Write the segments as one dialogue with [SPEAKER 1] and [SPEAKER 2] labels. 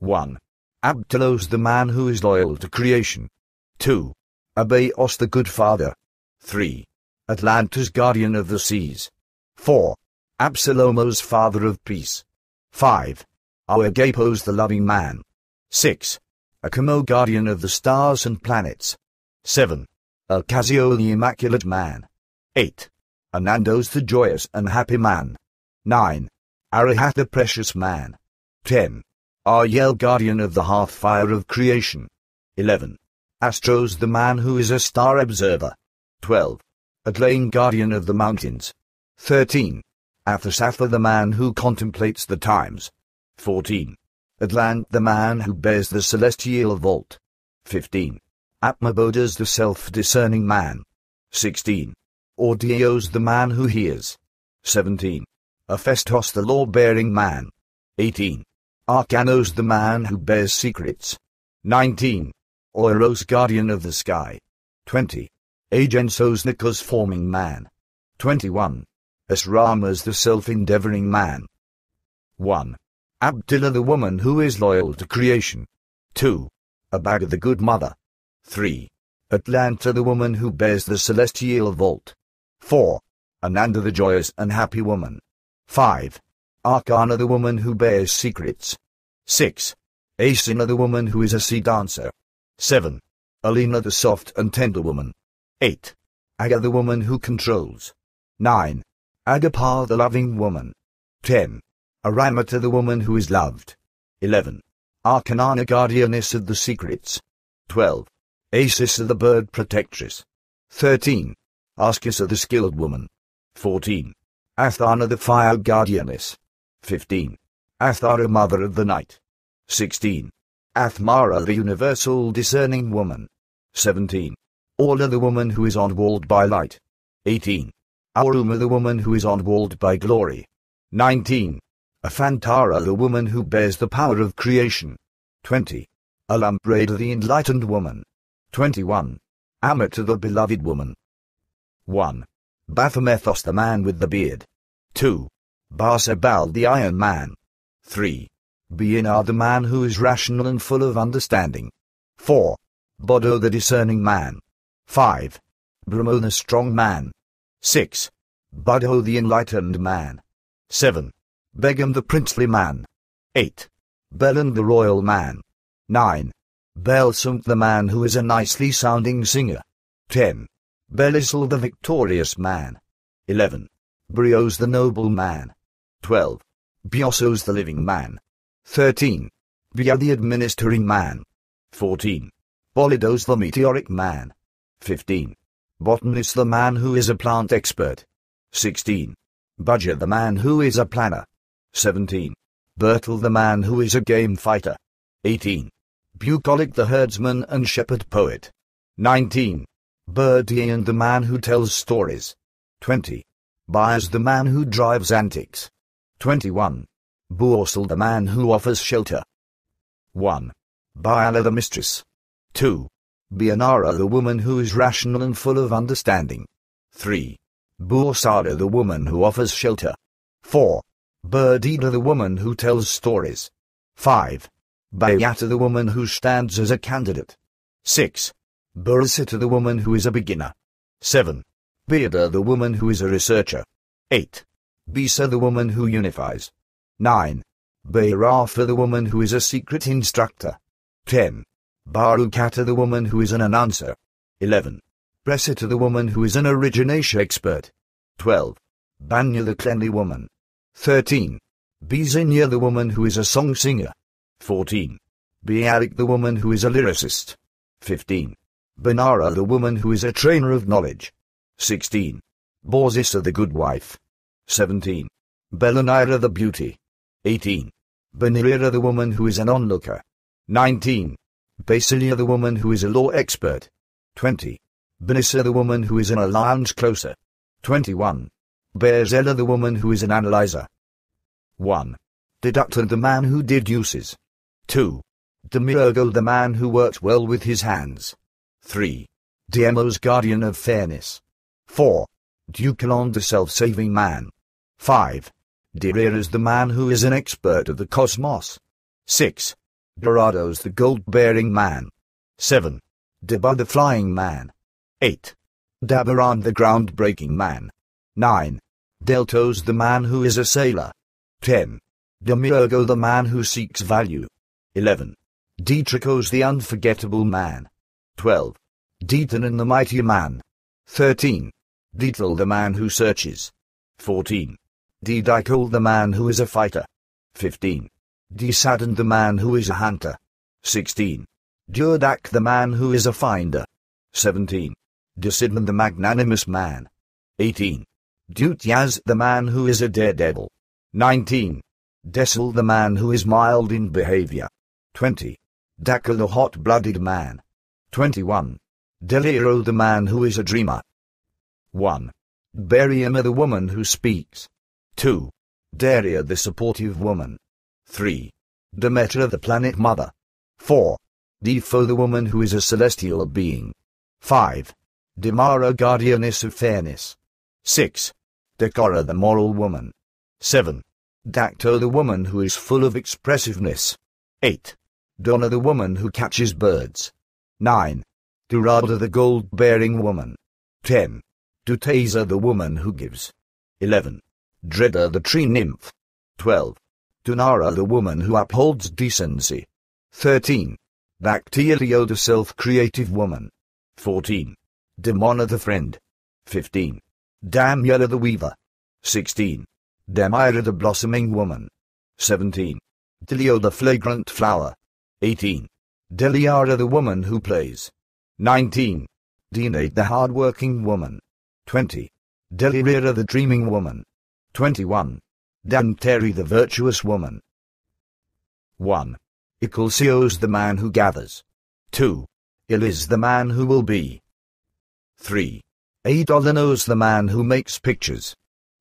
[SPEAKER 1] 1. Abtelos the man who is loyal to creation. 2. Abeos the good father. 3. Atlantis guardian of the seas. 4. Absalomos father of peace. 5. Oagapos the loving man. 6. Akamo guardian of the stars and planets. 7. Elcasio the immaculate man. 8. Anandos the joyous and happy man. 9. Arahat the precious man. 10. Ariel Guardian of the Hearthfire of Creation. 11. Astros the Man Who is a Star Observer. 12. Atlane Guardian of the Mountains. 13. Athasatha the Man Who Contemplates the Times. 14. Atlant the Man Who Bears the Celestial Vault. 15. Atmabodas the Self-Discerning Man. 16. Ordeos, the Man Who Hears. 17. Aphestos the Law-Bearing Man. 18. Arcanos the man who bears secrets. 19. Oiros guardian of the sky. 20. Agensos Nikos forming man. 21. Asramas the self-endeavoring man. 1. Abdillah the woman who is loyal to creation. 2. Abaga the good mother. 3. Atlanta the woman who bears the celestial vault. 4. Ananda the joyous and happy woman. 5. Arcana the woman who bears secrets. 6. Asina the woman who is a sea dancer. 7. Alina the soft and tender woman. 8. Aga the woman who controls. 9. Agapar the loving woman. 10. Aramata the woman who is loved. 11. Arcanana guardianess of the secrets. 12. Asisa the bird protectress. 13. Askisa the skilled woman. 14. Athana the fire guardianess. 15. Athara Mother of the Night. 16. Athmara the Universal Discerning Woman. 17. Orla the Woman who is enwalled by light. 18. Auruma the Woman who is enwalled by glory. 19. Afantara the Woman who bears the power of creation. 20. Alambrada, the Enlightened Woman. 21. Amata the Beloved Woman. 1. Baphomethos the Man with the Beard. 2. Barsabal the Iron Man. 3. Bienar the man who is rational and full of understanding. 4. Bodo the discerning man. 5. Brahmo the strong man. 6. Budho the enlightened man. 7. Begum the princely man. 8. Belan the royal man. 9. Belsum the man who is a nicely sounding singer. 10. Belisal the victorious man. 11. Brios the noble man. 12. Be is the living man. 13. Bia the administering man. 14. Bolidos the meteoric man. 15. Botanist the man who is a plant expert. 16. Budger the man who is a planner. 17. Bertel the man who is a game fighter. 18. Bucolic the herdsman and shepherd poet. 19. Birdie and the man who tells stories. 20. Byers the man who drives antics. 21. Borsal the man who offers shelter. 1. Biala the mistress. 2. Bianara the woman who is rational and full of understanding. 3. Borsada, the woman who offers shelter. 4. Birdida the woman who tells stories. 5. Bayata the woman who stands as a candidate. 6. Burisita the woman who is a beginner. 7. Beada the woman who is a researcher. 8. Bisa the woman who unifies. 9. Bara for the woman who is a secret instructor. 10. Barukata the woman who is an announcer. 11. Bressita the woman who is an origination expert. 12. Banya the cleanly woman. 13. Bizinya the woman who is a song singer. 14. Bialik the woman who is a lyricist. 15. Banara the woman who is a trainer of knowledge. 16. Borsisa the good wife. 17. Belenira the beauty. 18. Benirira the woman who is an onlooker. 19. Basilia the woman who is a law expert. 20. Benissa the woman who is an alliance closer. 21. Bearzella the woman who is an analyzer. 1. deductor the man who deduces. 2. Demirgo the man who works well with his hands. 3. Diemos guardian of fairness. 4. Deucalon the self-saving man. 5. Derir is the man who is an expert of the cosmos. 6. Dorado's the gold-bearing man. 7. Deba the flying man. 8. Dabaran the ground-breaking man. 9. Deltos the man who is a sailor. 10. Demirgo the man who seeks value. 11. Dietrichos the unforgettable man. 12. and the mighty man. 13. Dietel the man who searches. 14. D. Dicol the man who is a fighter. 15. D. Sadden the man who is a hunter. 16. Durdak the man who is a finder. 17. Desidman the magnanimous man. 18. Dutyaz the man who is a daredevil. 19. Desel the man who is mild in behavior. 20. Daka the hot-blooded man. 21. Deliro the man who is a dreamer. 1. Beriama the woman who speaks. 2. Daria the supportive woman. 3. Demeter the planet mother. 4. Defo the woman who is a celestial being. 5. Demara guardianess of fairness. 6. Decora the moral woman. 7. Dacto the woman who is full of expressiveness. 8. Donna the woman who catches birds. 9. Durada the gold-bearing woman. 10. Duteza the woman who gives. 11. Dreda the tree nymph. 12. Tunara the woman who upholds decency. 13. Bacterio the self-creative woman. 14. Demona the friend. 15. Damiela the weaver. 16. Demira the blossoming woman. 17. Delio the flagrant flower. 18. Deliara the woman who plays. 19. Dinate the hard-working woman. 20. Delirira the dreaming woman. 21. Dan Terry the Virtuous Woman 1. Ecclesio's the man who gathers. 2. Il is the man who will be. 3. Adolino's the man who makes pictures.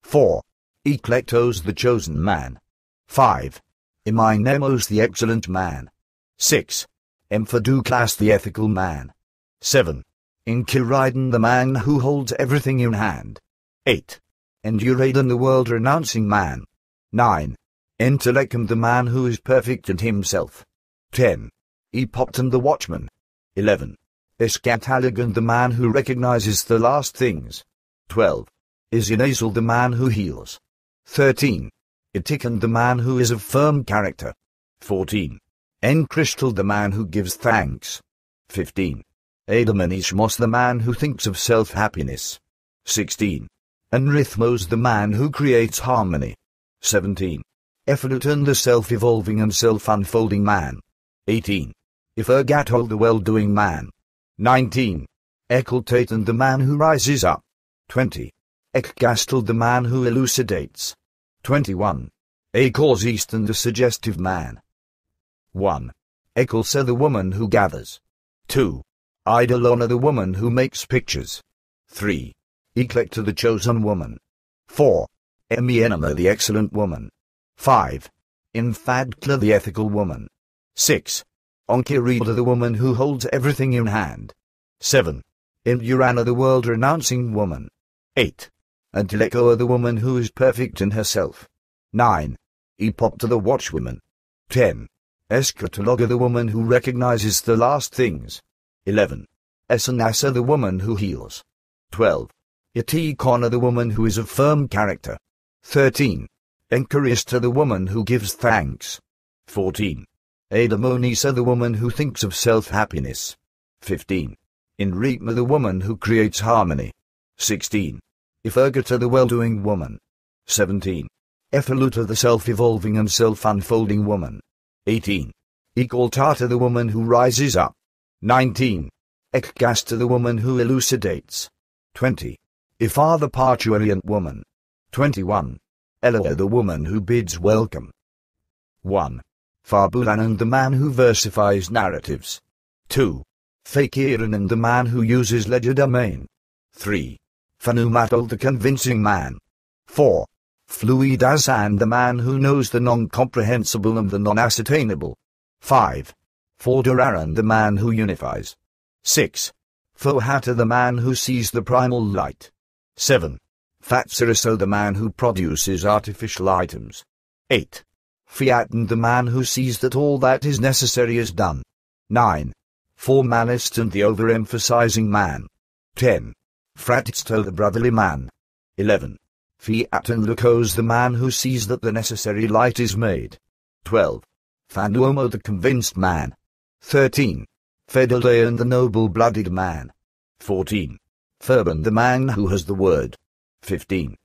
[SPEAKER 1] 4. Eclectos the chosen man. 5. Eminemos the excellent man. 6. Emphaduclas the ethical man. 7. Inchiridon the man who holds everything in hand. 8 and Uradan the world-renouncing man. 9. Entelechem the man who is perfect in himself. 10. Epoptan the watchman. 11. Eskatalagan the man who recognizes the last things. 12. Isinazel the man who heals. 13. Itikan the man who is of firm character. 14. Encrystal the man who gives thanks. 15. Adaman Ishmos the man who thinks of self-happiness. 16 and Rhythmo's the man who creates harmony. 17. and the self-evolving and self-unfolding man. 18. Ifergatol the well-doing man. 19. and the man who rises up. 20. Ekgastel the man who elucidates. 21. Acors and the suggestive man. 1. Ecclesia the woman who gathers. 2. Idolona the woman who makes pictures. 3. Eclect to the chosen woman. 4. Emienema the excellent woman. 5. Infadkla the ethical woman. 6. Onkirida the woman who holds everything in hand. 7. Indurana the world renouncing woman. 8. Antilekoa the woman who is perfect in herself. 9. Epopta the watchwoman. 10. Eskatologa the woman who recognizes the last things. 11. Esanasa the woman who heals. 12. Iti Connor the woman who is of firm character. 13. to the woman who gives thanks. 14. Adamonisa the woman who thinks of self-happiness. 15. Enritma the woman who creates harmony. 16. Ifurgata the well-doing woman. 17. Efaluta the self-evolving and self-unfolding woman. 18. Equaltata the woman who rises up. 19. Ekgasta the woman who elucidates. 20. Ifar the Parturient Woman. 21. Eloa the Woman Who Bids Welcome. 1. Farbulan and the Man Who Versifies Narratives. 2. Fakirin and the Man Who Uses Legerdemain. 3. Fanumatal the Convincing Man. 4. Fluidas and the Man Who Knows the Non-Comprehensible and the Non-Ascertainable. 5. Forderaran the Man Who Unifies. 6. Fohata the Man Who Sees the Primal Light. 7. Fatsiriso the man who produces artificial items. 8. Fiat and the man who sees that all that is necessary is done. 9. Formalist and the overemphasizing man. 10. Fratisto the brotherly man. 11. Fiat and Lucos the man who sees that the necessary light is made. 12. Fanuomo the convinced man. 13. Fedele and the noble-blooded man. 14. Thurban the man who has the word. 15.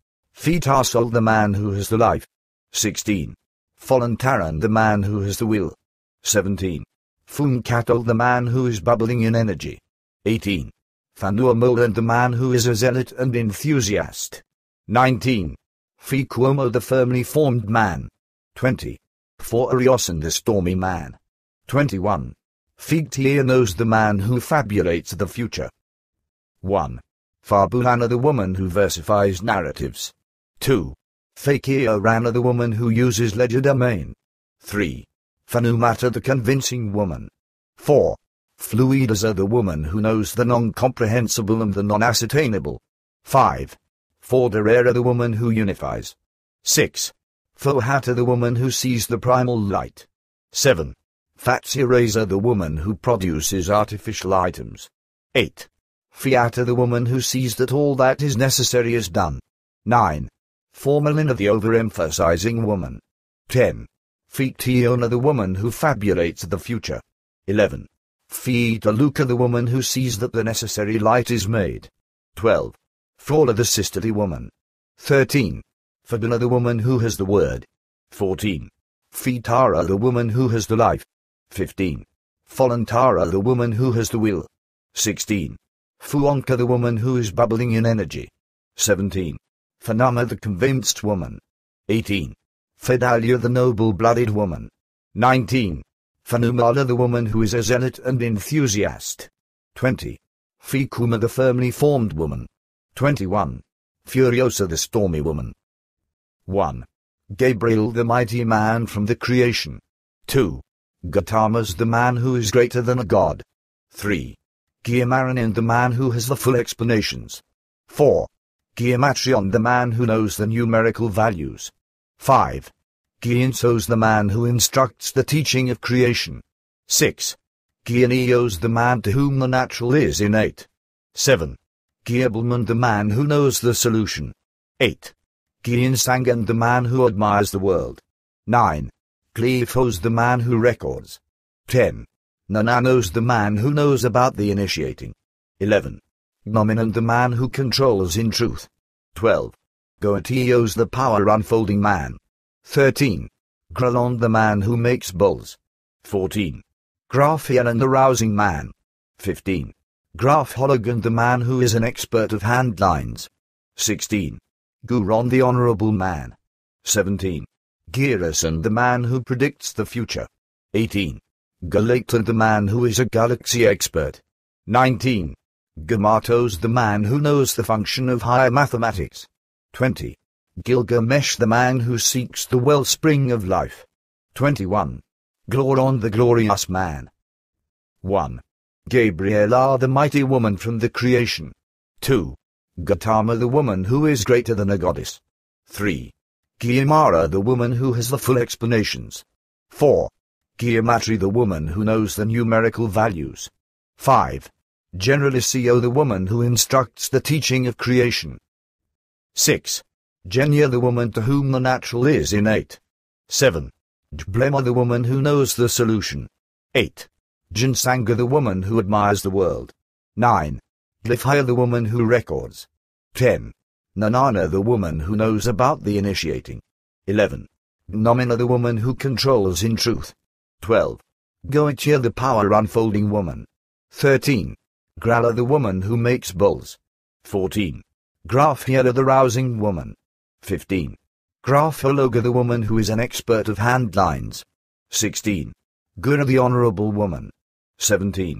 [SPEAKER 1] sold the man who has the life. 16. Folentaran the man who has the will. 17. Funcatol the man who is bubbling in energy. 18. and the man who is a zealot and enthusiast. 19. Ficuomo the firmly formed man. 20. Foriosan the stormy man. 21. knows the man who fabulates the future. 1. Fabulana the woman who versifies narratives. 2. Fakir Rana the woman who uses ledger domain. 3. Fanumata the convincing woman. 4. Fluidaza the woman who knows the non-comprehensible and the non-ascertainable. 5. Forderera the woman who unifies. 6. Fohata the woman who sees the primal light. 7. Fatsiraza the woman who produces artificial items. 8. Fiata the woman who sees that all that is necessary is done. 9. Formalina the overemphasizing woman. 10. Fictiona the woman who fabulates the future. 11. Fida Luca the woman who sees that the necessary light is made. 12. Frauda the sisterly woman. 13. Fabula the woman who has the word. 14. Fitara the woman who has the life. 15. Folantara the woman who has the will. 16. Fuonka the woman who is bubbling in energy. 17. Fanama the convinced woman. 18. Fidalia the noble-blooded woman. 19. Fanumala the woman who is a zealot and enthusiast. 20. Fikuma the firmly formed woman. 21. Furiosa the stormy woman. 1. Gabriel the mighty man from the creation. 2. Gautamas the man who is greater than a god. 3. Guillemarin the man who has the full explanations. 4. Guillematron the man who knows the numerical values. 5. Giensos the man who instructs the teaching of creation. 6. Gianios the man to whom the natural is innate. 7. Giebelman the man who knows the solution. 8. Giensangan the man who admires the world. 9. Clephos the man who records. 10. Nana knows the man who knows about the initiating. 11. Nominant the man who controls in truth. 12. owes the power unfolding man. 13. Gralon the man who makes bulls. 14. Graphian the rousing man. 15. Graf Hologan the man who is an expert of hand lines. 16. Guron the honorable man. 17. and the man who predicts the future. 18. Galatea, the man who is a galaxy expert. 19. Gamato's the man who knows the function of higher mathematics. 20. Gilgamesh the man who seeks the wellspring of life. 21. Gloron the glorious man. 1. Gabriela ah, the mighty woman from the creation. 2. Gautama the woman who is greater than a goddess. 3. Guillemara the woman who has the full explanations. 4. Geomatry the woman who knows the numerical values. 5. Generalicio the woman who instructs the teaching of creation. 6. Genia the woman to whom the natural is innate. 7. Dblema the woman who knows the solution. 8. Jinsanga the woman who admires the world. 9. glyphia, the woman who records. 10. Nanana the woman who knows about the initiating. 11. Nomina the woman who controls in truth. 12. Go and cheer the power unfolding woman. 13. Gralla the woman who makes bulls. 14. Grafhiera the rousing woman. 15. Grafologa the woman who is an expert of hand lines. 16. Gura the honorable woman. 17.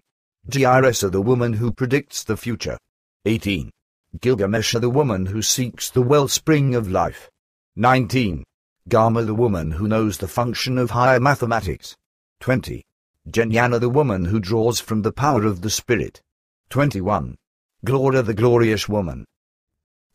[SPEAKER 1] Giiresa the woman who predicts the future. 18. Gilgamesha the woman who seeks the wellspring of life. 19. Gama the woman who knows the function of higher mathematics. 20. Jnana the woman who draws from the power of the Spirit. 21. Gloria the glorious woman.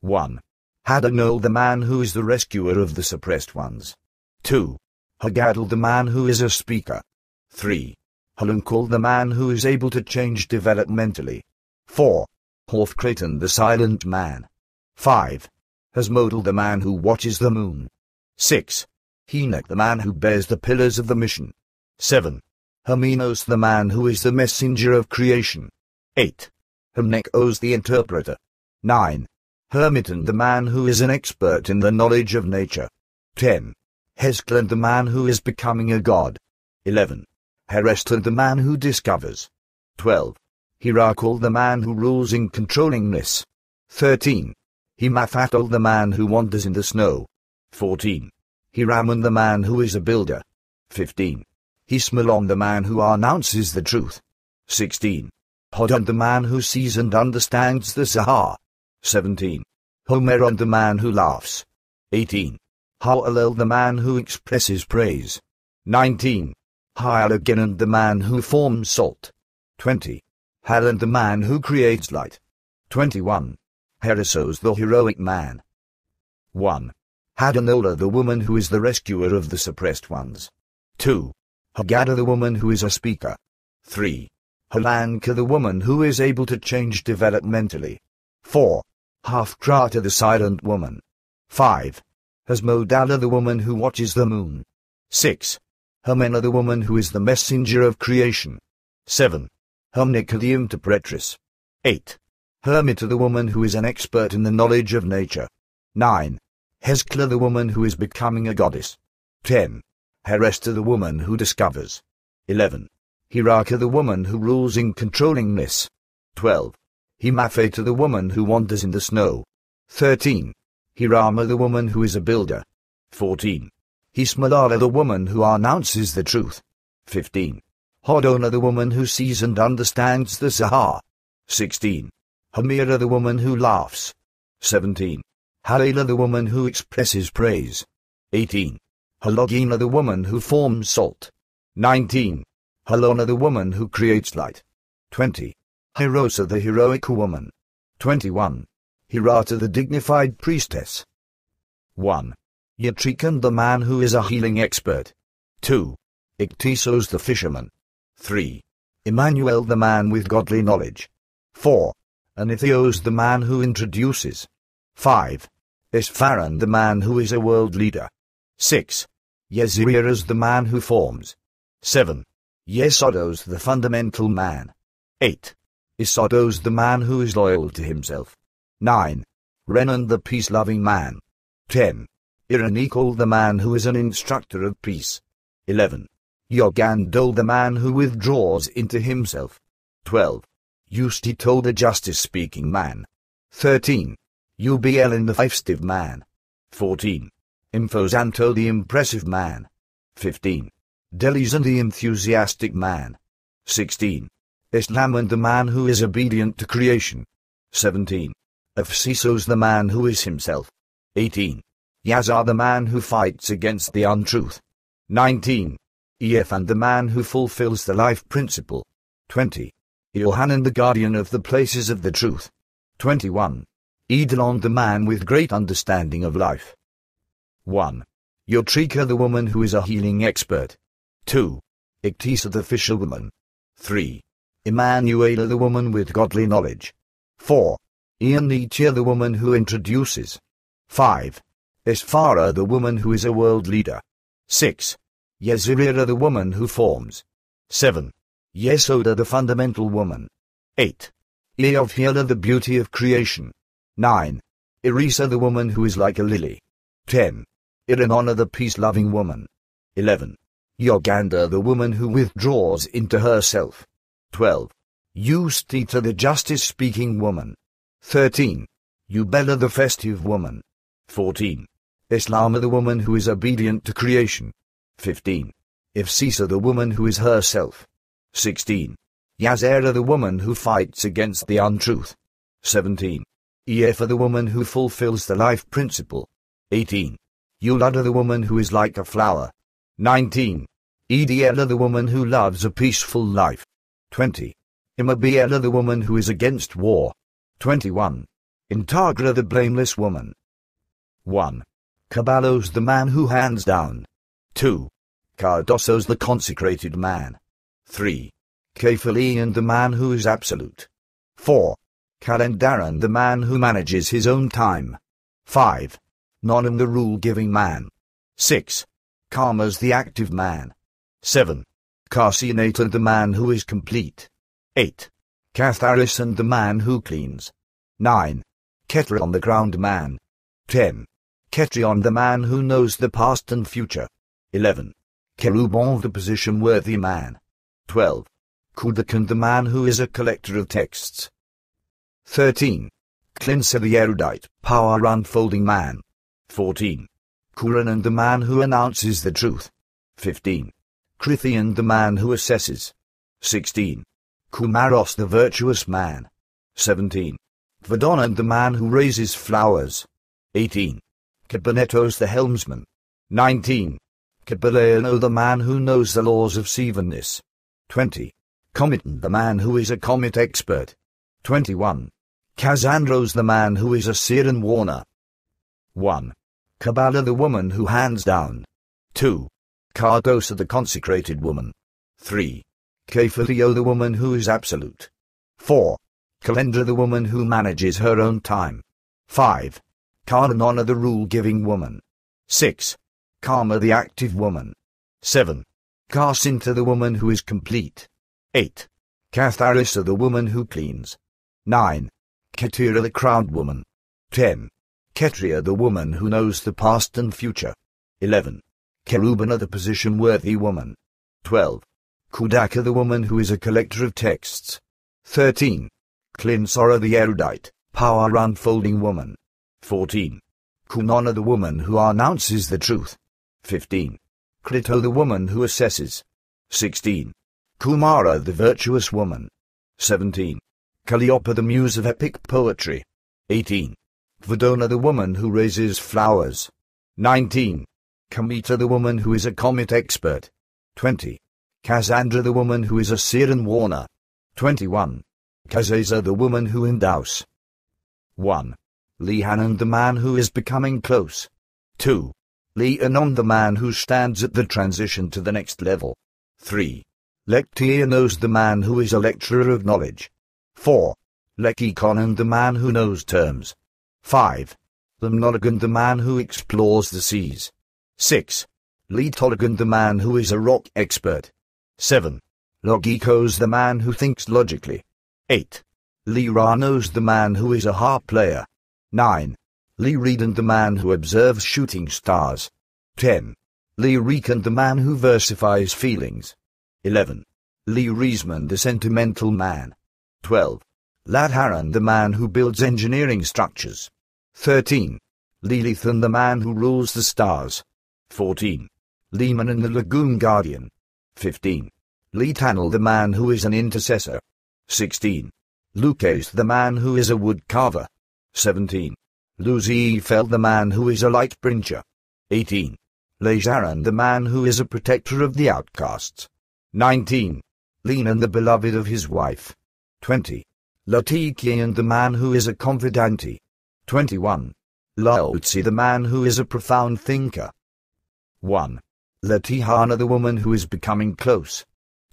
[SPEAKER 1] 1. Hadanol the man who is the rescuer of the suppressed ones. 2. Hagadol the man who is a speaker. 3. Halunkul the man who is able to change developmentally. 4. Horfkraton the silent man. 5. Hasmodal the man who watches the moon. 6. Henoch the man who bears the pillars of the mission. 7. Hermenos the man who is the messenger of creation. 8. Hermnekos the interpreter. 9. Hermiton the man who is an expert in the knowledge of nature. 10. Heskland the man who is becoming a god. 11. Hereston the man who discovers. 12. Herakl the man who rules in controllingness. 13. Himathatal the man who wanders in the snow. 14. Hiramon the man who is a builder. 15. Hismalong the man who announces the truth. 16. Hodon the man who sees and understands the Sahar. 17. Homer and the man who laughs. 18. Ha'alel the man who expresses praise. 19. Hyalaginan the man who forms salt. 20. Haran the man who creates light. 21. Herisos the heroic man. 1. Hadanola the woman who is the rescuer of the suppressed ones. 2. Haggadah the woman who is a speaker. 3. Halanka the woman who is able to change developmentally. 4. Hafkrata the silent woman. 5. Hasmodala the woman who watches the moon. 6. Hermena the woman who is the messenger of creation. 7. Hermnica the interpretress. 8. Hermita the woman who is an expert in the knowledge of nature. 9. Heskla the woman who is becoming a goddess. 10 to the woman who discovers. 11. Hiraka the woman who rules in controllingness. 12. Himafe to the woman who wanders in the snow. 13. Hirama the woman who is a builder. 14. Hismalala the woman who announces the truth. 15. Hodona the woman who sees and understands the Sahar. 16. Hamira the woman who laughs. 17. Halela the woman who expresses praise. 18. Halogina the woman who forms salt. 19. Halona the woman who creates light. 20. Hirosa the heroic woman. 21. Hirata the dignified priestess. 1. Yatrikan the man who is a healing expert. 2. Ictisos the fisherman. 3. Emmanuel the man with godly knowledge. 4. Anithios the man who introduces. 5. Ispharan the man who is a world leader. 6. Yezir is the man who forms. 7. Yesodos the fundamental man. 8. Isodos the man who is loyal to himself. 9. Renan the peace-loving man. 10. Iranekal the man who is an instructor of peace. 11. Yogandol the man who withdraws into himself. 12. told the justice-speaking man. 13. Ubiel in the 5 man. 14. Infosanto, the Impressive Man. 15. Delis and the Enthusiastic Man. 16. Islam and the Man Who is Obedient to Creation. 17. Afsisos the Man Who is Himself. 18. Yazar the Man Who Fights Against the Untruth. 19. Ef and the Man Who Fulfills the Life Principle. 20. Yohanan the Guardian of the Places of the Truth. 21. Edelon the Man with Great Understanding of Life. 1. Yotrika the woman who is a healing expert. 2. Ictisa the fisherwoman. 3. Emanuela the woman with godly knowledge. 4. Ianitia the woman who introduces. 5. Esfara the woman who is a world leader. 6. Yezirira the woman who forms. 7. Yesoda the fundamental woman. 8. Eovhela the beauty of creation. 9. Irisa the woman who is like a lily. 10 honor the peace-loving woman. 11. Yoganda the woman who withdraws into herself. 12. Eustita the justice-speaking woman. 13. Ubella the festive woman. 14. Islama the woman who is obedient to creation. 15. Ifsisa the woman who is herself. 16. Yazera the woman who fights against the untruth. 17. Efa the woman who fulfills the life principle. 18. You'll utter the woman who is like a flower. 19. Ediela the woman who loves a peaceful life. 20. Imabiela the woman who is against war. 21. Intagra the blameless woman. 1. Caballos the man who hands down. 2. Cardosos the consecrated man. 3. Cephalian the man who is absolute. 4. Calendaran the man who manages his own time. 5 none the rule-giving man. 6. Karma's the active man. 7. Carcinate the man who is complete. 8. Catharis and the man who cleans. 9. Ketri the ground man. 10. ketrion, the man who knows the past and future. 11. Kerubon the position worthy man. 12. Kudakan the man who is a collector of texts. 13. Cleanser the erudite, power unfolding man. 14. Kuran and the man who announces the truth. 15. Krithi and the man who assesses. 16. Kumaros the virtuous man. 17. and the man who raises flowers. 18. Kibernetos the helmsman. 19. Kibileano the man who knows the laws of Seveness. 20. Comitan the man who is a comet expert. 21. Kazandros the man who is a seer and warner. 1. Kabbalah the woman who hands down. 2. Cardosa the consecrated woman. 3. Kephalio the woman who is absolute. 4. Kalendra the woman who manages her own time. 5. Karnanana the rule-giving woman. 6. Karma the active woman. 7. Karsinta the woman who is complete. 8. Katharisa the woman who cleans. 9. Katira the crowned woman. 10. Ketria the woman who knows the past and future. 11. Kerubana the position-worthy woman. 12. Kudaka the woman who is a collector of texts. 13. Klinsora the erudite, power unfolding woman. 14. Kunana the woman who announces the truth. 15. Krito the woman who assesses. 16. Kumara the virtuous woman. 17. Calliope the muse of epic poetry. 18. Vedona the woman who raises flowers. 19. Kamita the woman who is a comet expert. 20. Cassandra the woman who is a seer and warner. 21. Kazesa the woman who endows. 1. Lehanon the man who is becoming close. 2. Leanon the man who stands at the transition to the next level. 3. Lectianos the man who is a lecturer of knowledge. 4. Lekikonon the man who knows terms. 5. The Mnoligand the man who explores the seas. 6. Leetolligand the man who is a rock expert. 7. Logikos the man who thinks logically. 8. Liranos the man who is a harp player. 9. Lee Reed and the man who observes shooting stars. 10. Lee and the man who versifies feelings. 11. Lee Riesman the sentimental man. 12. Ladharan the man who builds engineering structures. 13. Lilithan the man who rules the stars. 14. Lehman and the Lagoon Guardian. 15. Letanel the man who is an intercessor. 16. Lucas the man who is a wood carver. 17. Luziefel the man who is a light bringer. 18. Lejaran the man who is a protector of the outcasts. 19. Lenan the beloved of his wife. 20. Latiki and the man who is a confidante. 21. Lao the man who is a profound thinker. 1. Latihana the woman who is becoming close.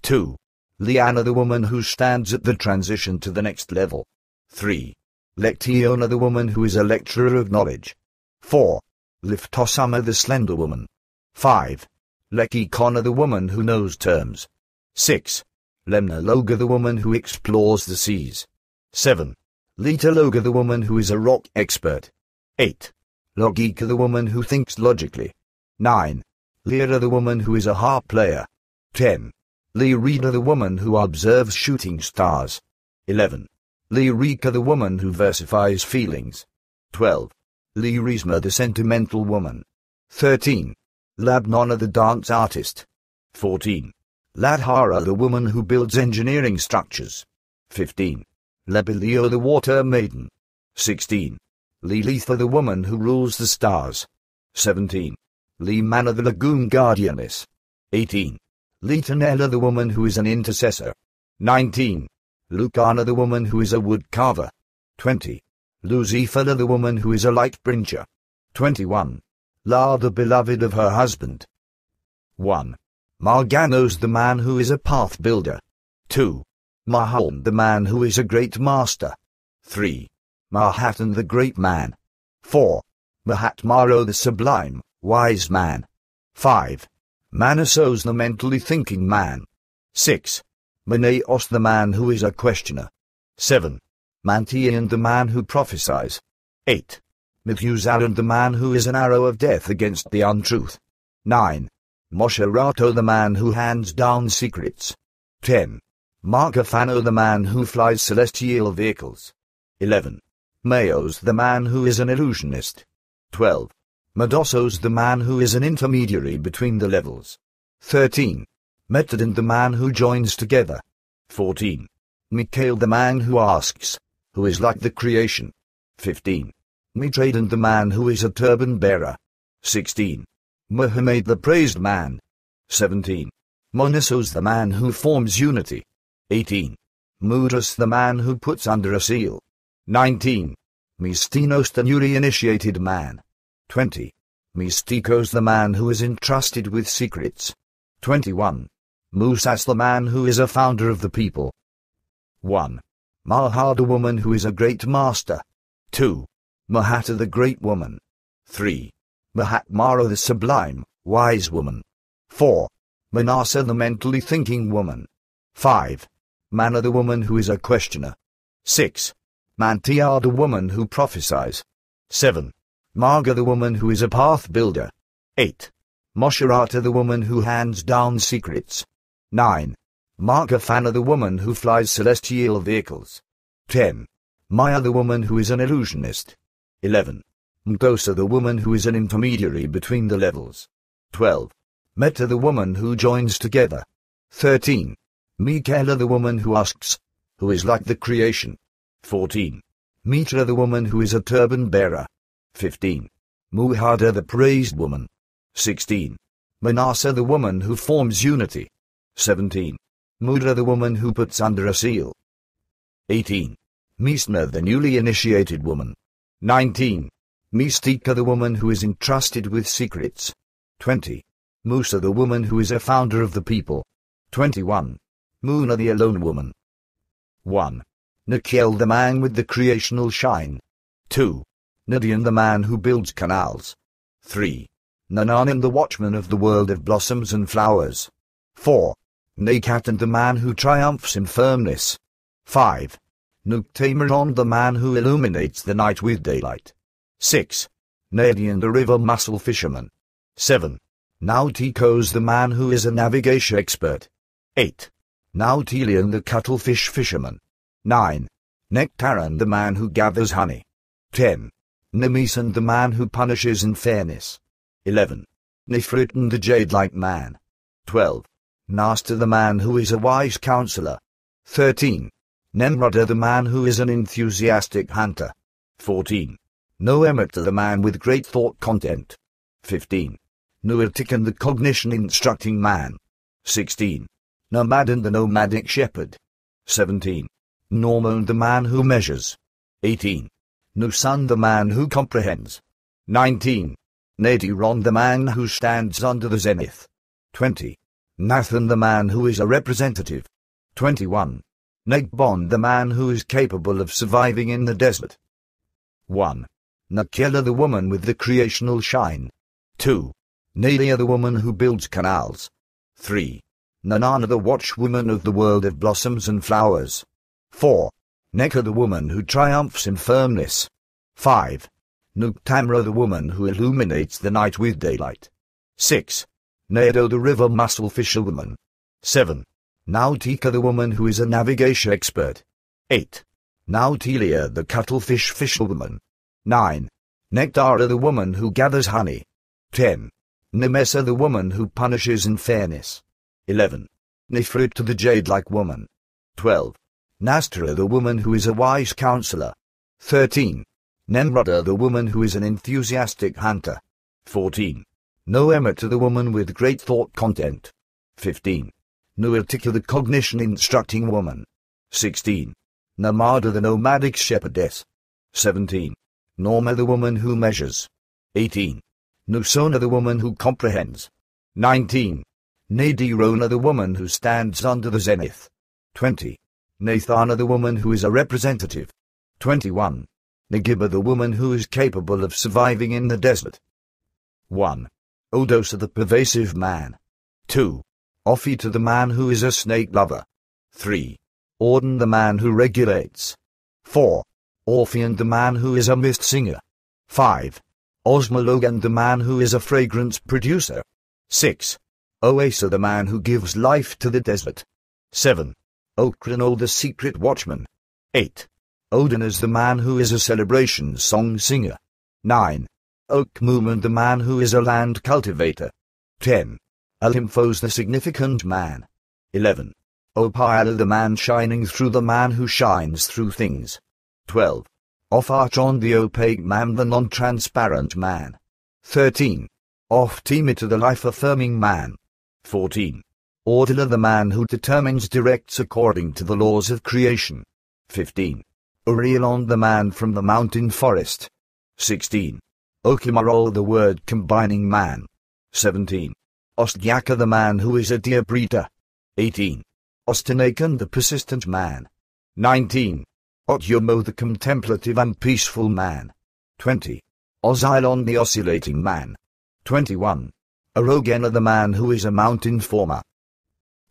[SPEAKER 1] 2. Liana the woman who stands at the transition to the next level. 3. Lectiona the woman who is a lecturer of knowledge. 4. Liftosama the slender woman. 5. Lekikona the woman who knows terms. 6. Loga the woman who explores the seas. 7. Lita Loga the woman who is a rock expert. 8. Logika the woman who thinks logically. 9. Lyra the woman who is a harp player. 10. Lyrina the woman who observes shooting stars. 11. Lyrika the woman who versifies feelings. 12. Lyrisma the sentimental woman. 13. Labnona the dance artist. 14. Ladhara the woman who builds engineering structures. 15. Lebelio the Water Maiden. 16. Lilitha the Woman Who Rules the Stars. 17. Limana the Lagoon Guardianess. 18. Litanella the Woman Who is an Intercessor. 19. Lucana the Woman Who is a Wood Carver. 20. Luzifela the Woman Who is a Light Bringer. 21. La the Beloved of her Husband. 1. Marganos the Man Who is a Path Builder. 2. Mahalm the man who is a great master. 3. Mahatan the great man. 4. Mahatmaro the sublime, wise man. 5. Manasos the mentally thinking man. 6. Meneos the man who is a questioner. 7. Mantian the man who prophesies. 8. and the man who is an arrow of death against the untruth. 9. Mosherato, the man who hands down secrets. 10. Mark Afano the man who flies celestial vehicles. 11. Mayo's the man who is an illusionist. 12. Madossos, the man who is an intermediary between the levels. 13. Metadon the man who joins together. 14. Mikhail the man who asks, who is like the creation. 15. Mitradan the man who is a turban bearer. 16. Muhammad the praised man. 17. Monissos the man who forms unity. 18. Mudras the man who puts under a seal. 19. Mistinos the newly initiated man. 20. Mystikos the man who is entrusted with secrets. 21. Musas the man who is a founder of the people. 1. Malha the woman who is a great master. 2. Mahata the great woman. 3. Mahatmara the sublime, wise woman. 4. Manasa the mentally thinking woman. 5 of the woman who is a questioner. 6. Mantia the woman who prophesies. 7. Marga the woman who is a path builder. 8. Mosherata the woman who hands down secrets. 9. Marga Fana the woman who flies celestial vehicles. 10. Maya the woman who is an illusionist. 11. Mgosa the woman who is an intermediary between the levels. 12. Meta the woman who joins together. 13. Mikela, the woman who asks, who is like the creation. 14. Mitra the woman who is a turban bearer. 15. Muhada the praised woman. 16. Manasseh the woman who forms unity. 17. Mudra the woman who puts under a seal. 18. Misna the newly initiated woman. 19. Mystika the woman who is entrusted with secrets. 20. Musa the woman who is a founder of the people. 21. Muna the Alone Woman. 1. Nikiel the Man with the Creational Shine. 2. Nidian the Man Who Builds Canals. 3. Nananin the Watchman of the World of Blossoms and Flowers. 4. Nakat and the Man Who Triumphs in Firmness. 5. Nuktameron the Man Who Illuminates the Night with Daylight. 6. Nadian the River Mussel Fisherman. 7. Nautikos the Man Who is a Navigation Expert. 8. Nautilian the cuttlefish fisherman. 9. Nectaran the man who gathers honey. 10. Nemeson the man who punishes unfairness. 11. Nifritan the jade-like man. 12. Nasta the man who is a wise counselor. 13. Nemrada the man who is an enthusiastic hunter. 14. Noemata the man with great thought content. 15. Nuitikan the cognition instructing man. 16. Nomad and the Nomadic Shepherd. 17. Norman the Man Who Measures. 18. Nusan the Man Who Comprehends. 19. Nadiron the Man Who Stands Under the Zenith. 20. Nathan the Man Who Is a Representative. 21. Nagbon the Man Who Is Capable of Surviving in the Desert. 1. Nakela the Woman with the Creational Shine. 2. Nadia the Woman Who Builds Canals. 3. Nanana the Watchwoman of the world of blossoms and flowers. 4. Neka the woman who triumphs in firmness. 5. Nuktamra the woman who illuminates the night with daylight. 6. Nado the river mussel fisherwoman. 7. Nautika the woman who is a navigation expert. 8. Nautilia the cuttlefish fisherwoman. 9. Nectara the woman who gathers honey. 10. Nemesa the woman who punishes in fairness. 11. Nifrit to the jade-like woman. 12. Nastara the woman who is a wise counselor. 13. Nemrada the woman who is an enthusiastic hunter. 14. Noema to the woman with great thought content. 15. Nuirtika the cognition instructing woman. 16. Namada the nomadic shepherdess. 17. Norma the woman who measures. 18. Nusona the woman who comprehends. 19. Nadirona the woman who stands under the zenith. 20. Nathana the woman who is a representative. 21. Nagiba the woman who is capable of surviving in the desert. 1. Odosa the pervasive man. 2. to the man who is a snake lover. 3. Orden the man who regulates. 4. Orphean the man who is a mist singer. 5. Osmologan the man who is a fragrance producer. 6. Oasa the man who gives life to the desert. 7. Okrinal, oh, the secret watchman. 8. Odin is the man who is a celebration song singer. 9. Okmumen the man who is a land cultivator. 10. Alimphos the significant man. 11. Opiala the man shining through the man who shines through things. 12. Ophartron the opaque man the non-transparent man. 13. Off Timita the life-affirming man. 14. Orderer the man who determines directs according to the laws of creation. 15. Orielon the man from the mountain forest. 16. Okimarol the word combining man. 17. Ostjaka the man who is a deer breeder. 18. Ostinakan the persistent man. 19. Otyomo the contemplative and peaceful man. 20. Ozylon the oscillating man. 21. Arogena the Man Who Is a Mountain Former.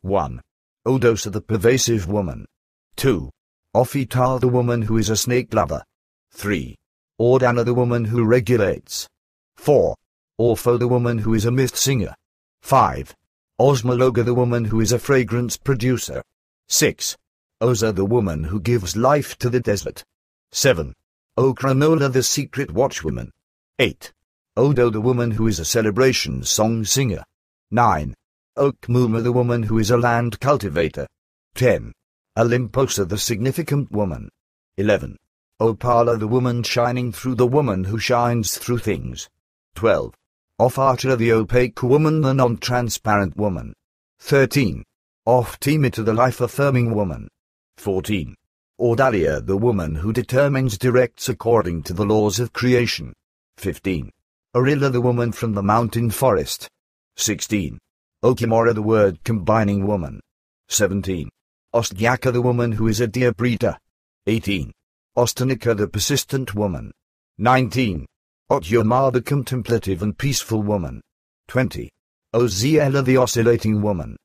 [SPEAKER 1] 1. Odosa the Pervasive Woman. 2. Ofitar the Woman Who Is a Snake Lover. 3. Ordana the Woman Who Regulates. 4. Orpho the Woman Who Is a mist Singer. 5. Osmologa the Woman Who Is a Fragrance Producer. 6. Oza the Woman Who Gives Life to the Desert. 7. Okranola the Secret Watchwoman. 8. Odo oh, the woman who is a celebration song singer. 9. Okmuma the woman who is a land cultivator. 10. Olymposa the significant woman. 11. Opala the woman shining through the woman who shines through things. 12. Ophatra the opaque woman the non-transparent woman. 13. Oftimita the life-affirming woman. 14. Audalia the woman who determines directs according to the laws of creation. 15. Orilla the woman from the mountain forest. 16. Okimora, the word combining woman. 17. Ostgyaka the woman who is a deer breeder. 18. Ostanika the persistent woman. 19. Otyoma, the contemplative and peaceful woman. 20. Oziela the oscillating woman.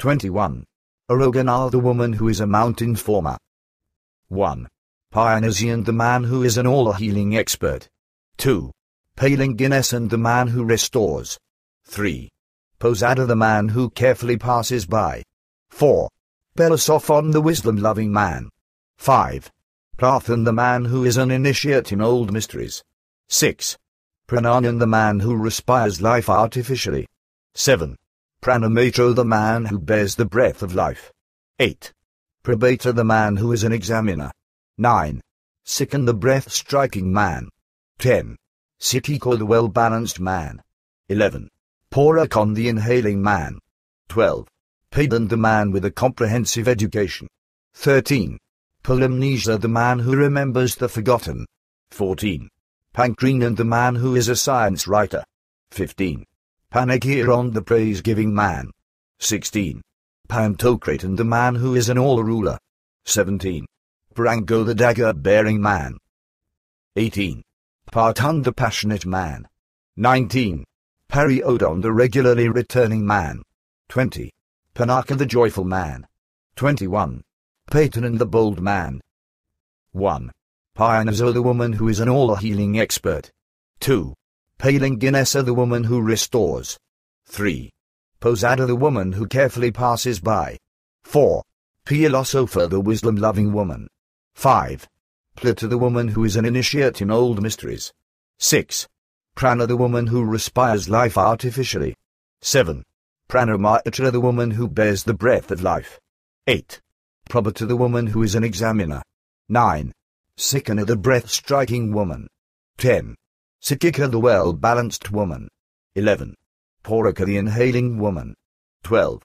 [SPEAKER 1] 21. Arogana the woman who is a mountain former. 1. Pionazian the man who is an all-healing expert. 2. Paling Guinness and the man who restores. 3. Posada the man who carefully passes by. 4. Belisophon the wisdom-loving man. 5. Prathan the man who is an initiate in old mysteries. 6. and the man who respires life artificially. 7. Pranamatro the man who bears the breath of life. 8. Probator the man who is an examiner. 9. Sicken the breath-striking man. 10. Sit called the well-balanced man. 11. Porakon the inhaling man. 12. Pedant the man with a comprehensive education. 13. Polymnesia the man who remembers the forgotten. 14. Pankrinan the man who is a science writer. 15. Panagiron the praise-giving man. 16. Pantocraton the man who is an all-ruler. 17. Brango the dagger-bearing man. 18. Part 1: the passionate man. 19. Odon the regularly returning man. 20. Panaka the joyful man. 21. Peyton: And the bold man. 1. Pianazo the woman who is an all-healing expert. 2. Guinnessa: the woman who restores. 3. Posada the woman who carefully passes by. 4. Pilosofa the wisdom-loving woman. 5. Pla to the woman who is an initiate in old mysteries. 6. Prana the woman who respires life artificially. 7. Pranamatra the woman who bears the breath of life. 8. Prabha to the woman who is an examiner. 9. Sikana the breath striking woman. 10. Sikika the well balanced woman. 11. Poraka the inhaling woman. 12.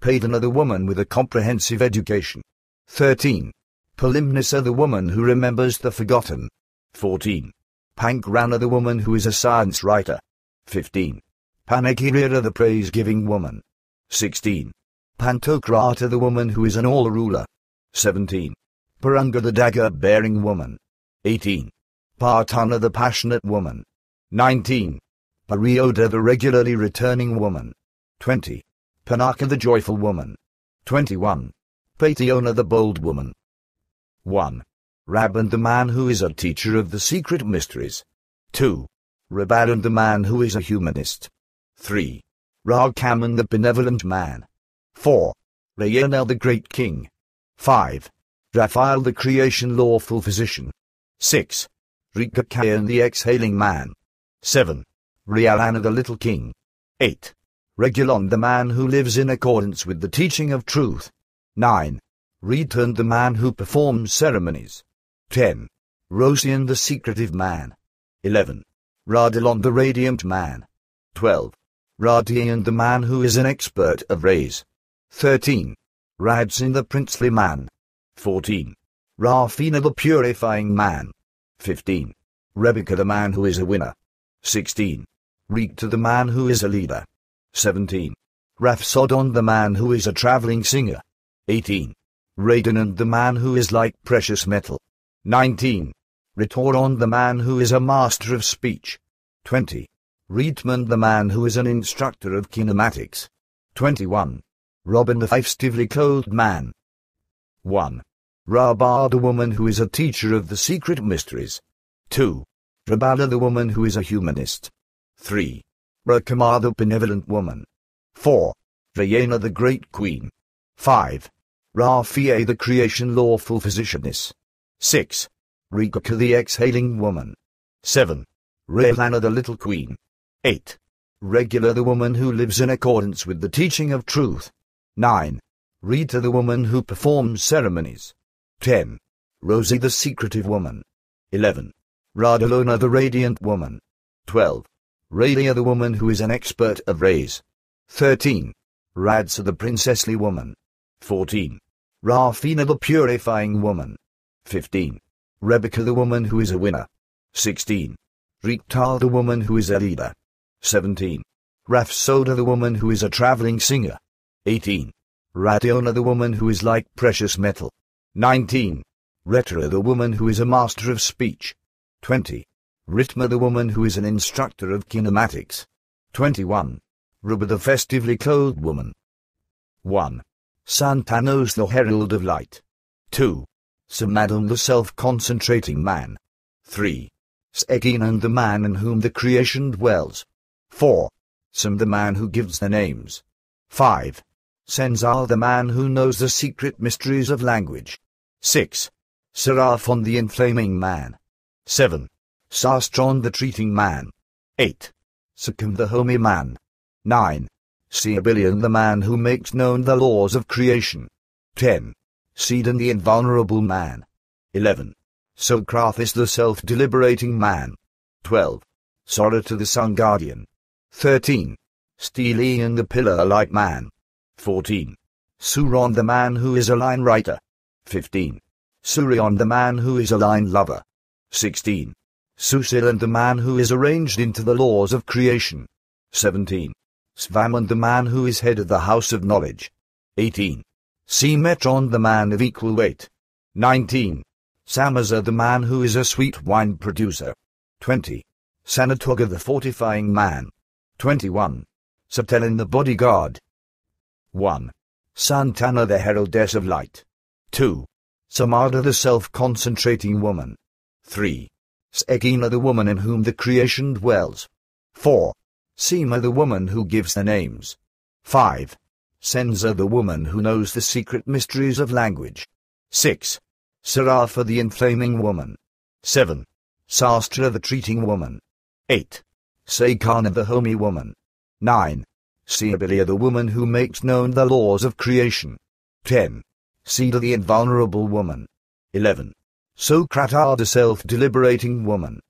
[SPEAKER 1] Padana the woman with a comprehensive education. 13. Polymnisa, the woman who remembers the forgotten. 14. Pankrana the woman who is a science writer. 15. Panakirira the praise-giving woman. 16. Pantokrata the woman who is an all-ruler. 17. Paranga the dagger-bearing woman. 18. Partana the passionate woman. 19. Parioda the regularly returning woman. 20. Panaka the joyful woman. 21. Pationa the bold woman. 1. Rab and the man who is a teacher of the secret mysteries. 2. Rabad and the man who is a humanist. 3. Ragham and the benevolent man. 4. Rayanel the great king. 5. Raphael the creation lawful physician. 6. Rikakayan the exhaling man. 7. Rialana the little king. 8. Regulon the man who lives in accordance with the teaching of truth. 9. Returned the man who performs ceremonies. 10. Rosian the secretive man. 11. Radilon the radiant man. 12. Radian the man who is an expert of rays. 13. Radsin the princely man. 14. Rafina the purifying man. 15. Rebecca the man who is a winner. 16. Reek to the man who is a leader. 17. Rafsodon the man who is a traveling singer. 18. Raiden and the man who is like precious metal. 19. Retoron the man who is a master of speech. 20. Reitman the man who is an instructor of kinematics. 21. Robin the festively clothed man. 1. Rabar the woman who is a teacher of the secret mysteries. 2. Rabala the woman who is a humanist. 3. Rakama the benevolent woman. 4. Rayena the great queen. 5. Rafia the creation lawful physicianess. 6. Rikaka the exhaling woman. 7. Relana the little queen. 8. Regular the woman who lives in accordance with the teaching of truth. 9. Rita the woman who performs ceremonies. 10. Rosie the secretive woman. 11. Radalona the radiant woman. 12. Raya, the woman who is an expert of rays. 13. Radsa the princessly woman. 14. Rafina the Purifying Woman. 15. Rebecca the Woman Who is a Winner. 16. Riktal, the Woman Who is a Leader. 17. Rafsoda the Woman Who is a Traveling Singer. 18. Radiona the Woman Who is like precious metal. 19. Retra the Woman Who is a Master of Speech. 20. Ritma the Woman Who is an Instructor of Kinematics. 21. Ruba the Festively Clothed Woman. 1. Santanos the Herald of Light. 2. Madam, the Self-Concentrating Man. 3. and the Man in whom the creation dwells. 4. Sam the Man who gives the names. 5. Senzal the Man who knows the secret mysteries of language. 6. Seraphon the Inflaming Man. 7. Sastron the Treating Man. 8. Succumb the Homi Man. 9. See a billion, the man who makes known the laws of creation. 10. Sedan the invulnerable man. 11. Socrates the self-deliberating man. 12. to the sun guardian. 13. and the pillar-like man. 14. Suron the man who is a line writer. 15. Surion the man who is a line lover. 16. and the man who is arranged into the laws of creation. 17. Svamund, the man who is head of the house of knowledge. 18. See Metron the man of equal weight. 19. Samaza the man who is a sweet wine producer. 20. Sanatoga the fortifying man. 21. Sartelin, the bodyguard. 1. Santana the heraldess of light. 2. Samada the self-concentrating woman. 3. Segina the woman in whom the creation dwells. 4. Seema the woman who gives the names. 5. Senza the woman who knows the secret mysteries of language. 6. Sarafa the inflaming woman. 7. Sastra the treating woman. 8. Sakana the homy woman. 9. Siabilia the woman who makes known the laws of creation. 10. Sita the invulnerable woman. 11. Socrata the self-deliberating woman.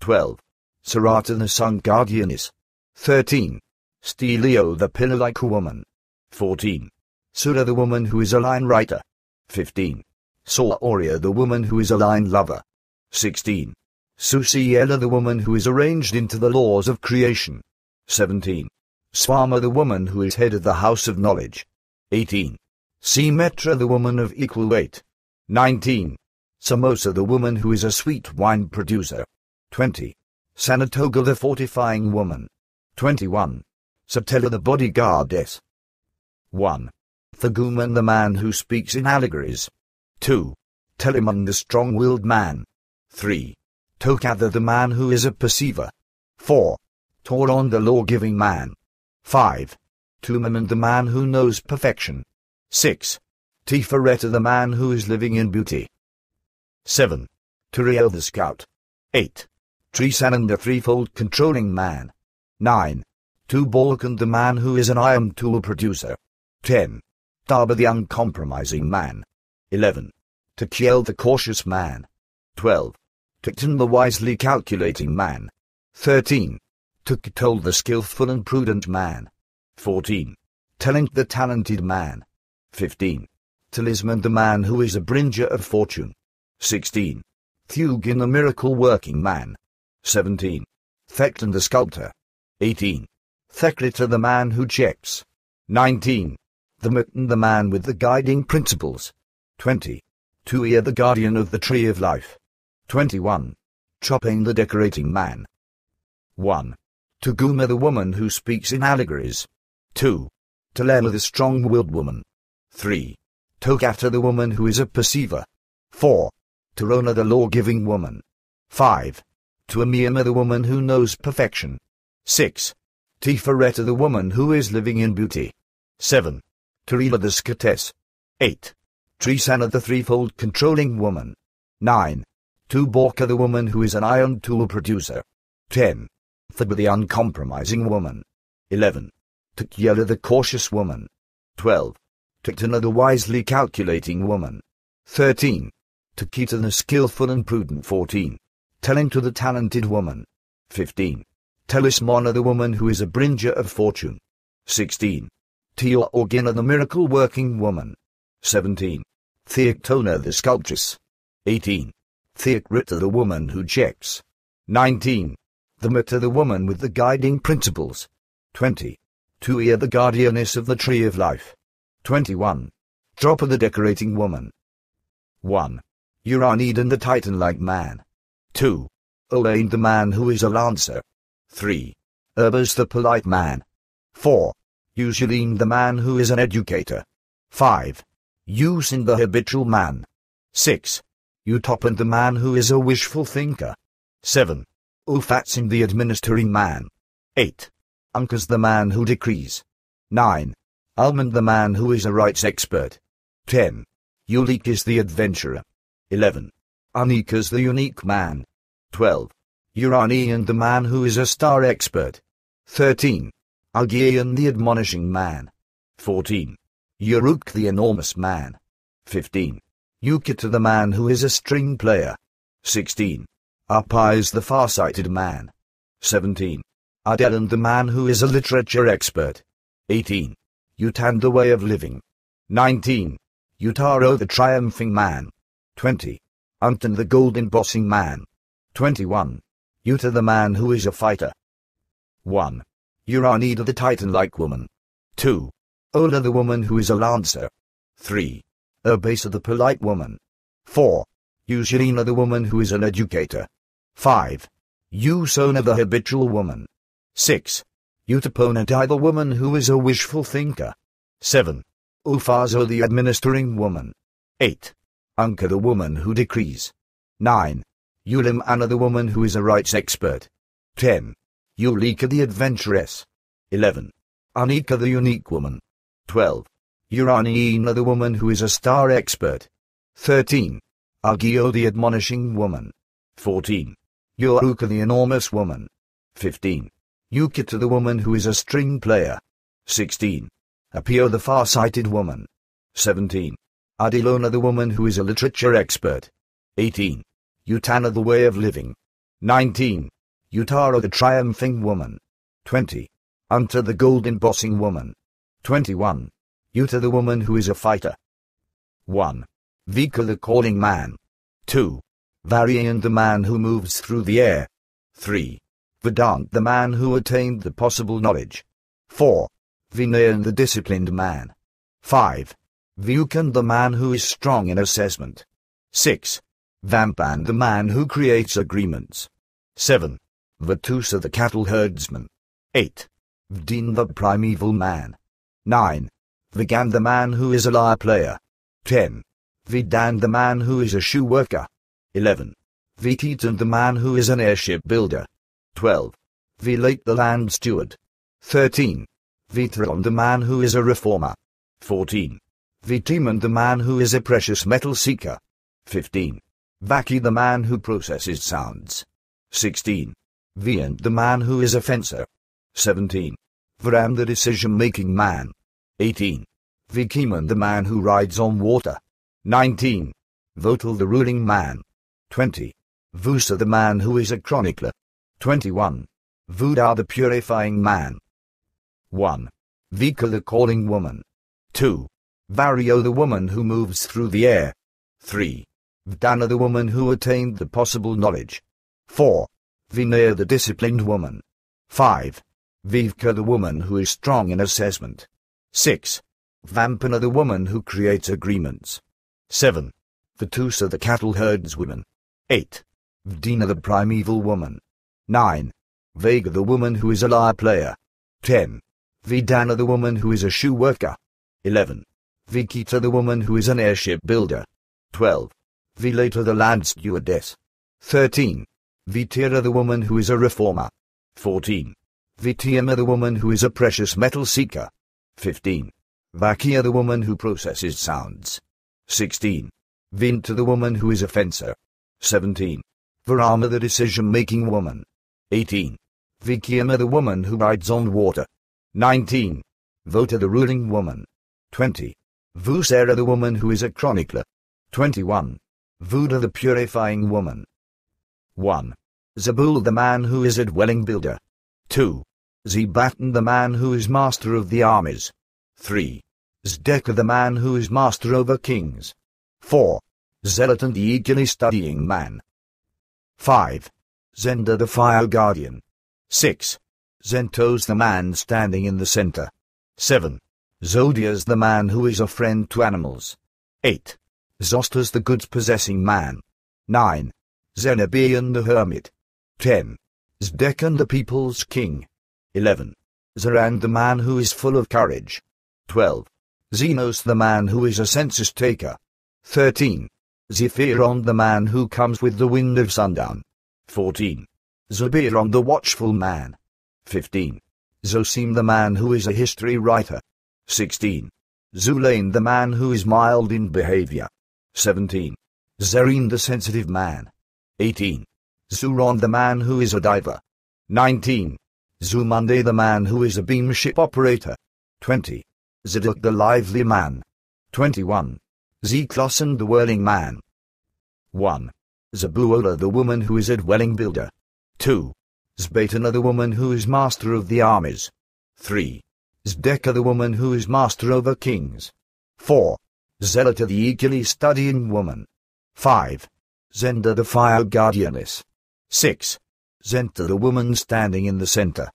[SPEAKER 1] 12. Sarata the sun guardianess. 13. Stelio the pillar like woman. 14. Sura the woman who is a line writer. 15. Sauria the woman who is a line lover. 16. Susiela the woman who is arranged into the laws of creation. 17. Swama the woman who is head of the house of knowledge. 18. Symmetra the woman of equal weight. 19. Samosa the woman who is a sweet wine producer. 20. Sanatoga the fortifying woman. 21. Satella the bodyguardess. 1. Thaguman the man who speaks in allegories. 2. Telemon the strong-willed man. 3. Tokather the man who is a perceiver. 4. Toron the law-giving man. 5. Tumamon the man who knows perfection. 6. Tifareta the man who is living in beauty. 7. Turiel the scout. 8. Trisanon the threefold controlling man. 9. To Balkan the man who is an iron tool producer. 10. Darba the uncompromising man. 11. To the cautious man. 12. Tiktin the wisely calculating man. 13. Tukitol the skillful and prudent man. 14. Telent the talented man. 15. Talisman the man who is a bringer of fortune. 16. Thugin the miracle working man. 17. Thecton the sculptor. 18. Theklita the man who checks. 19. The Mitten the man with the guiding principles. 20. Tuia the guardian of the tree of life. 21. chopping the decorating man. 1. Tuguma the woman who speaks in allegories. 2. Talema the strong-willed woman. 3. after the woman who is a perceiver. 4. Torona the law-giving woman. 5. Tuamiyama the woman who knows perfection. 6. Tifereta the woman who is living in beauty. 7. Terila the Skatess. 8. Trisana the threefold controlling woman. 9. Tuborka the woman who is an iron tool producer. 10. Thuba the uncompromising woman. 11. Tukyela the cautious woman. 12. Tiktana the wisely calculating woman. 13. Tukita the skillful and prudent. 14. Telling to the talented woman. 15. Talismana the woman who is a bringer of fortune. 16. Tia Organa the miracle-working woman. 17. Theoctona the sculptress. 18. Theocrita the woman who checks. 19. The Mita the woman with the guiding principles. 20. Tuia the guardianess of the tree of life. 21. Dropa the decorating woman. 1. and the titan-like man. 2. Elaine the man who is a lancer. 3. Urbos the polite man. 4. Usually the man who is an educator. 5. Usin the habitual man. 6. and the man who is a wishful thinker. 7. Ufatsin the administering man. 8. Uncas the man who decrees. 9. Almond the man who is a rights expert. 10. Ulik is the adventurer. 11. Anik is the unique man. 12. Urani and the man who is a star expert. 13. and the admonishing man. 14. Yuruk the enormous man. 15. Yukita the man who is a string player. 16. Apai's the far-sighted man. 17. Adelan the man who is a literature expert. 18. Utan the way of living. 19. Utaro the triumphing man. 20. Anton the golden bossing man. 21. You to the man who is a fighter. 1. Uranida the titan-like woman. 2. Ola the woman who is a lancer. 3. Urbasa the polite woman. 4. Eugenina the woman who is an educator. 5. Eusona the habitual woman. 6. Utaponati the woman who is a wishful thinker. 7. Ufazo the administering woman. 8. Unka the woman who decrees. 9. Ulim the woman who is a rights expert. 10. Yulika the adventuress. 11. Anika the unique woman. 12. Uraniina the woman who is a star expert. 13. Agio the admonishing woman. 14. Yoruka the enormous woman. 15. Yukita the woman who is a string player. 16. Apio the far-sighted woman. 17. Adilona the woman who is a literature expert. 18. Utana the way of living. 19. Utara the triumphing woman. 20. Unta the gold embossing woman. 21. Uta the woman who is a fighter. 1. Vika the calling man. 2. Varian the man who moves through the air. 3. Vedant the man who attained the possible knowledge. 4. Vinayan the disciplined man. 5. Vyukan the man who is strong in assessment. 6. Vamp and the man who creates agreements. 7. Vatusa the cattle herdsman. 8. Vdin the primeval man. 9. Vigan the man who is a lyre player. 10. Vidan the man who is a shoe worker. 11. and the man who is an airship builder. 12. Vilate the land steward. 13. Vitron the man who is a reformer. 14. and the man who is a precious metal seeker. 15. Vaki the man who processes sounds. 16. Vient, the man who is a fencer. 17. Varam the decision-making man. 18. Vikiman the man who rides on water. 19. Votal the ruling man. 20. Vusa the man who is a chronicler. 21. Vuda the purifying man. 1. Vika the calling woman. 2. Vario the woman who moves through the air. 3. Vdana, the woman who attained the possible knowledge. 4. Vinaya the disciplined woman. 5. Vivka the woman who is strong in assessment. 6. Vampana the woman who creates agreements. 7. Vatusa, the cattle herdswoman. 8. Vdina the primeval woman. 9. Vega the woman who is a lyre player. 10. Vidana the woman who is a shoe worker. 11. Vikita the woman who is an airship builder. 12. V. Later the land stewardess. 13. Vitira the woman who is a reformer. 14. Vitiama the woman who is a precious metal seeker. 15. Vakia the woman who processes sounds. 16. Vinta the woman who is a fencer. 17. Varama the decision-making woman. 18. Vikiama the woman who rides on water. 19. Vota the ruling woman. 20. Vusera the woman who is a chronicler. 21. Buddha the Purifying Woman. 1. Zabul the man who is a dwelling builder. 2. Zebatan the man who is master of the armies. 3. Zdeka the man who is master over kings. 4. Zelatan the eagerly studying man. 5. Zenda the fire guardian. 6. Zentos the man standing in the center. 7. Zodias the man who is a friend to animals. 8. Zostas the goods-possessing man. 9. Zenobian the hermit. 10. Zdekan the people's king. 11. Zaran the man who is full of courage. 12. Zenos the man who is a census taker. 13. Zephyron the man who comes with the wind of sundown. 14. Zabiron the watchful man. 15. Zosim the man who is a history writer. 16. Zulain the man who is mild in behavior. 17. Zerine the sensitive man. 18. Zuron the man who is a diver. 19. Zumande the man who is a beam ship operator. 20. Zidok the lively man. 21. Zeklossen the whirling man. 1. Zabuola the woman who is a dwelling builder. 2. Zbatana the woman who is master of the armies. 3. Zdeka the woman who is master over kings. 4. Zella, the eagerly studying woman. 5. Zenda the fire guardianess. 6. Zenta the woman standing in the center.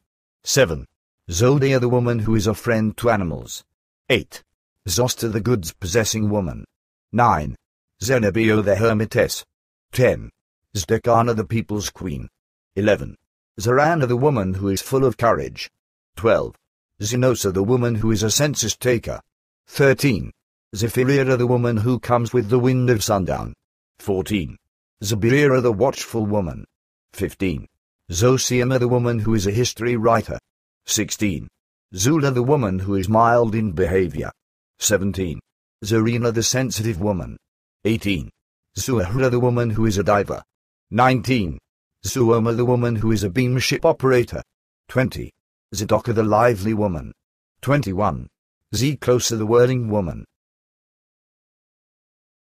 [SPEAKER 1] 7. Zodia the woman who is a friend to animals. 8. Zosta the goods possessing woman. 9. Zenobio the hermitess. 10. Zdekana the people's queen. 11. Zarana the woman who is full of courage. 12. Zenosa the woman who is a census taker. 13. Zephiriah the woman who comes with the wind of sundown. 14. Zabirah the watchful woman. 15. Zosima the woman who is a history writer. 16. Zula the woman who is mild in behavior. 17. Zarina the sensitive woman. 18. Zuahra the woman who is a diver. 19. Zuoma the woman who is a beam ship operator. 20. Zadoka the lively woman. 21. Zeclosa the whirling woman.